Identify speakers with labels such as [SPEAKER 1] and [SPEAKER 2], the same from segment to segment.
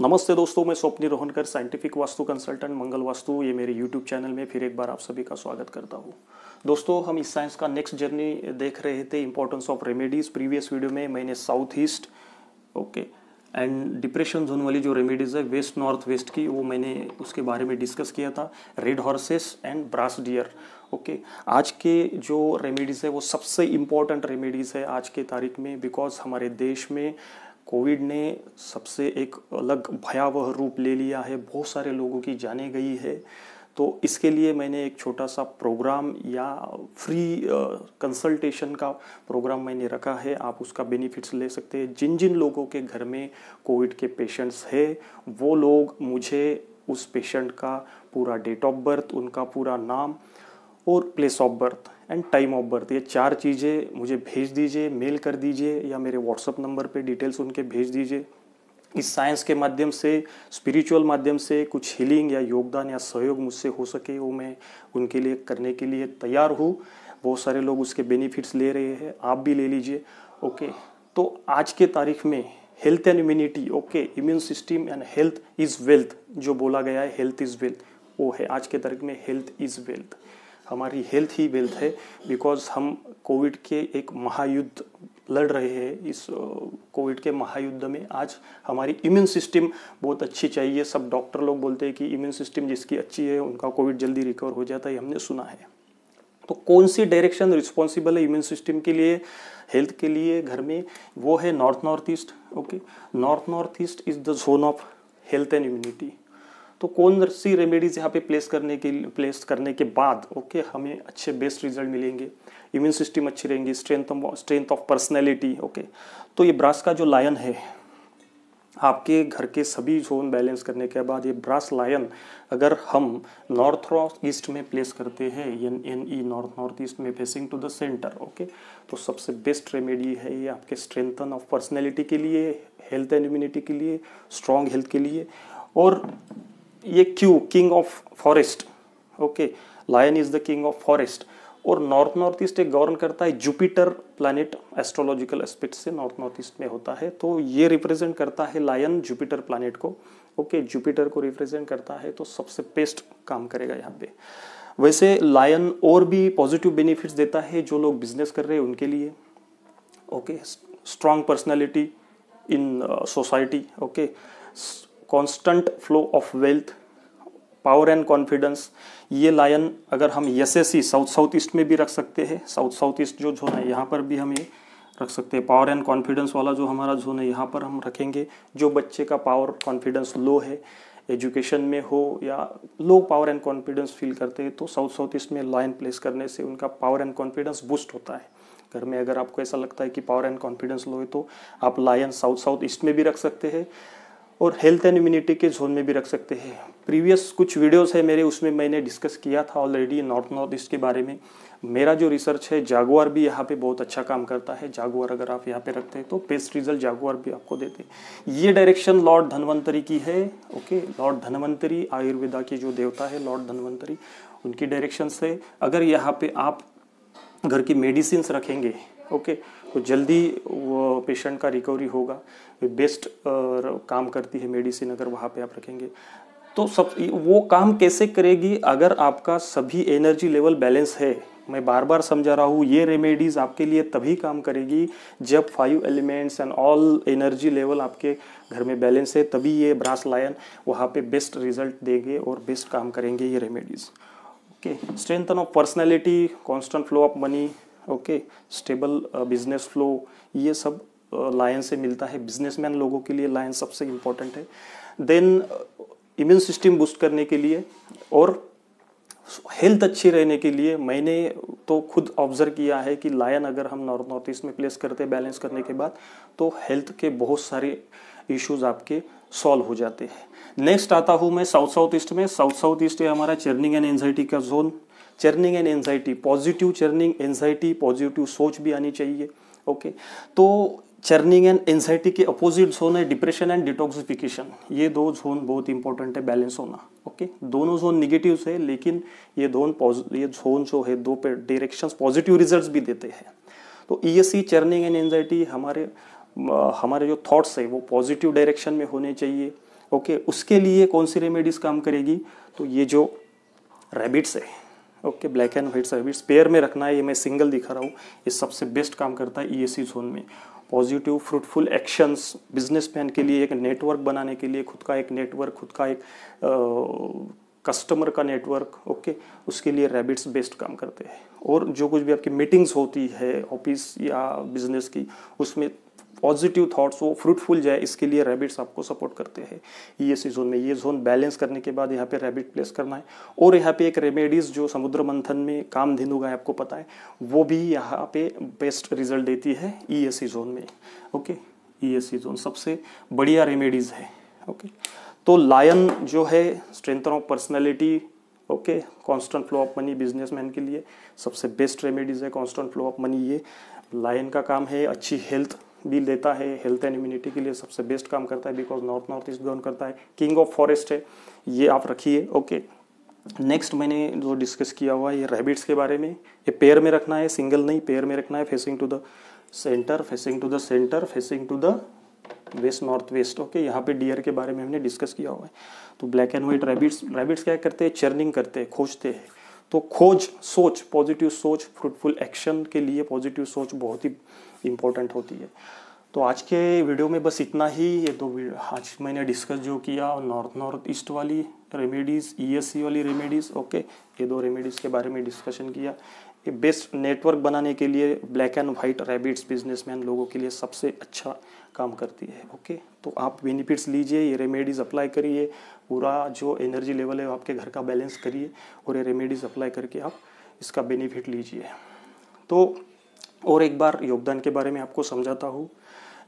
[SPEAKER 1] नमस्ते दोस्तों मैं स्वप्नी रोहनकर साइंटिफिक वास्तु कंसल्टेंट मंगल वास्तु ये मेरे यूट्यूब चैनल में फिर एक बार आप सभी का स्वागत करता हूँ दोस्तों हम इस साइंस का नेक्स्ट जर्नी देख रहे थे importance of remedies previous video में मैंने south east okay and depression zone वाली जो रेमेडीज़ है वेस्ट नॉर्थ वेस्ट की वो मैंने उसके बारे में डिस्कस किया था red horses and brass deer okay आज के जो रेमेडीज़ है वो सबसे इम्पॉर्टेंट रेमेडीज़ है आज के तारीख में बिकॉज हमारे देश में कोविड ने सबसे एक अलग भयावह रूप ले लिया है बहुत सारे लोगों की जाने गई है तो इसके लिए मैंने एक छोटा सा प्रोग्राम या फ्री कंसल्टेशन का प्रोग्राम मैंने रखा है आप उसका बेनिफिट्स ले सकते हैं जिन जिन लोगों के घर में कोविड के पेशेंट्स है वो लोग मुझे उस पेशेंट का पूरा डेट ऑफ बर्थ उनका पूरा नाम और place of birth and time of birth ये चार चीज़ें मुझे भेज दीजिए मेल कर दीजिए या मेरे व्हाट्सअप नंबर पे डिटेल्स उनके भेज दीजिए इस साइंस के माध्यम से स्पिरिचुअल माध्यम से कुछ हीलिंग या योगदान या सहयोग मुझसे हो सके वो मैं उनके लिए करने के लिए तैयार हूँ बहुत सारे लोग उसके बेनिफिट्स ले रहे हैं आप भी ले लीजिए ओके तो आज के तारीख में health and immunity okay immune system and health is wealth जो बोला गया है हेल्थ इज़ वेल्थ वो है आज के तारीख में हेल्थ इज़ वेल्थ हमारी हेल्थ ही वेल्थ है बिकॉज हम कोविड के एक महायुद्ध लड़ रहे हैं इस कोविड के महायुद्ध में आज हमारी इम्यून सिस्टम बहुत अच्छी चाहिए सब डॉक्टर लोग बोलते हैं कि इम्यून सिस्टम जिसकी अच्छी है उनका कोविड जल्दी रिकवर हो जाता है हमने सुना है तो कौन सी डायरेक्शन रिस्पॉन्सिबल है इम्यून सिस्टम के लिए हेल्थ के लिए घर में वो है north north east okay north north east is the zone of health and immunity तो कौन सी रेमेडीज यहाँ पे प्लेस करने के प्लेस करने के बाद ओके हमें अच्छे बेस्ट रिजल्ट मिलेंगे इम्यून सिस्टम अच्छी रहेंगी strength strength of personality okay तो ये ब्रास का जो लायन है आपके घर के सभी जोन बैलेंस करने के बाद ये ब्रास लायन अगर हम नॉर्थ ईस्ट में प्लेस करते हैं N N E north north east में facing to the center okay तो सबसे बेस्ट रेमेडी है ये आपके स्ट्रेंथन ऑफ पर्सनैलिटी के लिए हेल्थ एंड इम्यूनिटी के लिए स्ट्रॉन्ग हेल्थ के लिए और ये क्यू king of forest okay lion is the king of forest और नॉर्थ नॉर्थ ईस्ट एक गवर्न करता है जुपिटर प्लानिट एस्ट्रोलॉजिकल एस्पेक्ट से नॉर्थ नॉर्थ ईस्ट में होता है तो ये रिप्रेजेंट करता है लायन जुपिटर प्लानिट को ओके okay, जुपिटर को रिप्रेजेंट करता है तो सबसे बेस्ट काम करेगा यहाँ पे वैसे लायन और भी पॉजिटिव बेनिफिट्स देता है जो लोग बिजनेस कर रहे हैं उनके लिए okay strong personality in society okay constant flow of wealth power and confidence ये लायन अगर हम यसेसी साउथ साउथ ईस्ट में भी रख सकते हैं साउथ साउथ ईस्ट जो जोन है यहाँ पर भी हम ये रख सकते हैं पावर एंड कॉन्फिडेंस वाला जो हमारा जोन है यहाँ पर हम रखेंगे जो बच्चे का पावर कॉन्फिडेंस लो है एजुकेशन में हो या low power and confidence feel करते हैं तो साउथ साउथ ईस्ट में लाइन प्लेस करने से उनका पावर एंड कॉन्फिडेंस बूस्ट होता है घर में अगर आपको ऐसा लगता है कि पावर एंड कॉन्फिडेंस लो है तो आप लायन साउथ साउथ ईस्ट में भी रख सकते हैं और हेल्थ एंड इम्यूनिटी के जोन में भी रख सकते हैं प्रीवियस कुछ वीडियोस है मेरे उसमें मैंने डिस्कस किया था ऑलरेडी नॉर्थ नॉर्थ ईस्ट के बारे में मेरा जो रिसर्च है जागुआर भी यहाँ पे बहुत अच्छा काम करता है जागुआर अगर आप यहाँ पे रखते हैं तो बेस्ट रिजल्ट जागुआर भी आपको देते हैं ये डायरेक्शन लॉर्ड धनवंतरी की है ओके लॉर्ड धनवंतरी आयुर्वेदा के जो देवता है लॉर्ड धनवंतरी उनकी डायरेक्शन से अगर यहाँ पे आप घर की मेडिसिन रखेंगे ओके तो जल्दी वो पेशेंट का रिकवरी होगा बेस्ट काम करती है मेडिसिन अगर वहाँ पे आप रखेंगे तो सब वो काम कैसे करेगी अगर आपका सभी एनर्जी लेवल बैलेंस है मैं बार बार समझा रहा हूँ ये रेमेडीज़ आपके लिए तभी काम करेगी जब five elements and all energy level आपके घर में बैलेंस है तभी ये ब्रास लायन वहाँ पे बेस्ट रिजल्ट देंगे और बेस्ट काम करेंगे ये remedies okay strengthen of personality constant flow of money okay stable business flow ये सब लायन से मिलता है बिजनेसमैन लोगों के लिए लायन सबसे इम्पोर्टेंट है देन इम्यून सिस्टम बूस्ट करने के लिए और हेल्थ अच्छी रहने के लिए मैंने तो खुद ऑब्जर्व किया है कि लायन अगर हम नॉर्थ नॉर्थ ईस्ट में प्लेस करते हैं बैलेंस करने के बाद तो हेल्थ के बहुत सारे इश्यूज आपके सॉल्व हो जाते हैं नेक्स्ट आता हूँ मैं साउथ साउथ ईस्ट में साउथ साउथ ईस्ट है हमारा चर्निंग एंड एनजाइटी का zone churning and anxiety positive churning anxiety positive सोच भी आनी चाहिए ओके तो चर्निंग एंड एनजाइटी के अपोजिट जोन है डिप्रेशन एंड डिटॉक्सिफिकेशन ये दो जोन बहुत इंपॉर्टेंट है बैलेंस होना ओके दोनों जोन निगेटिव है लेकिन ये दोन ये जोन जो है दो पे डायरेक्शन पॉजिटिव रिजल्ट भी देते हैं तो E S C churning and anxiety हमारे हमारे जो थॉट्स है वो पॉजिटिव डायरेक्शन में होने चाहिए ओके उसके लिए कौन सी रेमेडीज काम करेगी तो ये जो रेबिट्स है okay black and white service pair में रखना है ये मैं सिंगल दिखा रहा हूँ ये सबसे बेस्ट काम करता है ई e जोन में पॉजिटिव फ्रूटफुल एक्शंस बिजनेसमैन के लिए एक नेटवर्क बनाने के लिए खुद का एक नेटवर्क खुद का एक कस्टमर का नेटवर्क ओके उसके लिए रैबिट्स बेस्ट काम करते हैं और जो कुछ भी आपकी मीटिंग्स होती है ऑफिस या बिजनेस की उसमें पॉजिटिव थाट्स वो फ्रूटफुल जाए इसके लिए रैबिट्स आपको सपोर्ट करते हैं ये सी जोन में ये जोन बैलेंस करने के बाद यहाँ पे रैबिट प्लेस करना है और यहाँ पे एक रेमेडीज़ जो समुद्र मंथन में काम धेनुगा है आपको पता है वो भी यहाँ पे बेस्ट रिजल्ट देती है ई एस जोन में ओके ई एस जोन सबसे बढ़िया रेमेडीज़ है ओके तो लायन जो है strengthen of personality okay constant flow of money businessman के लिए सबसे बेस्ट रेमेडीज़ है कांस्टेंट फ्लो ऑफ मनी ये लायन का काम है अच्छी हेल्थ बिल देता है हेल्थ एंड इम्यूनिटी के लिए सबसे बेस्ट काम करता है because north north east govern करता है किंग ऑफ फॉरेस्ट है ये आप रखिए ओके नेक्स्ट मैंने जो डिस्कस किया हुआ है ये रैबिट्स के बारे में ये पेयर में रखना है सिंगल नहीं पेयर में रखना है facing to the centre facing to the centre facing to the west north west okay यहाँ पे डियर के बारे में हमने डिस्कस किया हुआ है तो black and white rabbits rabbits क्या करते हैं चर्निंग करते हैं खोजते हैं तो खोज सोच पॉजिटिव सोच फ्रूटफुल एक्शन के लिए पॉजिटिव सोच बहुत ही इम्पोर्टेंट होती है तो आज के वीडियो में बस इतना ही ये दो आज मैंने डिस्कस जो किया नॉर्थ नॉर्थ ईस्ट वाली रेमेडीज़ ई e वाली रेमेडीज़ ओके ये दो रेमेडीज़ के बारे में डिस्कशन किया बेस्ट नेटवर्क बनाने के लिए black and white rabbits businessman लोगों के लिए सबसे अच्छा काम करती है ओके तो आप बेनिफिट्स लीजिए ये रेमेडीज़ अप्लाई करिए पूरा जो एनर्जी लेवल है आपके घर का बैलेंस करिए और ये रेमेडीज़ अप्लाई करके आप इसका बेनिफिट लीजिए तो और एक बार योगदान के बारे में आपको समझाता हूँ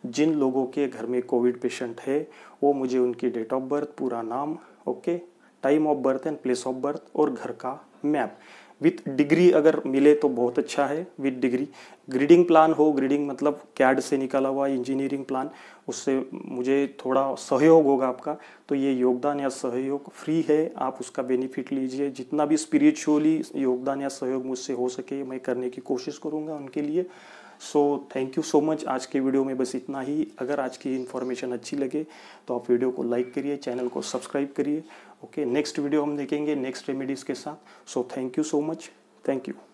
[SPEAKER 1] जिन लोगों के घर में कोविड पेशेंट है वो मुझे उनकी डेट ऑफ बर्थ पूरा नाम okay time of birth and place of birth और घर का मैप विथ डिग्री अगर मिले तो बहुत अच्छा है विथ डिग्री ग्रीडिंग प्लान हो ग्रीडिंग मतलब कैड से निकाला हुआ इंजीनियरिंग प्लान उससे मुझे थोड़ा सहयोग होगा आपका तो ये योगदान या सहयोग फ्री है आप उसका बेनिफिट लीजिए जितना भी स्पिरिचुअली योगदान या सहयोग मुझसे हो सके मैं करने की कोशिश करूँगा उनके लिए so thank you so much आज के वीडियो में बस इतना ही अगर आज की इन्फॉर्मेशन अच्छी लगे तो आप वीडियो को लाइक करिए चैनल को सब्सक्राइब करिए ओके नेक्स्ट वीडियो हम देखेंगे नेक्स्ट रेमेडीज़ के साथ so thank you so much thank you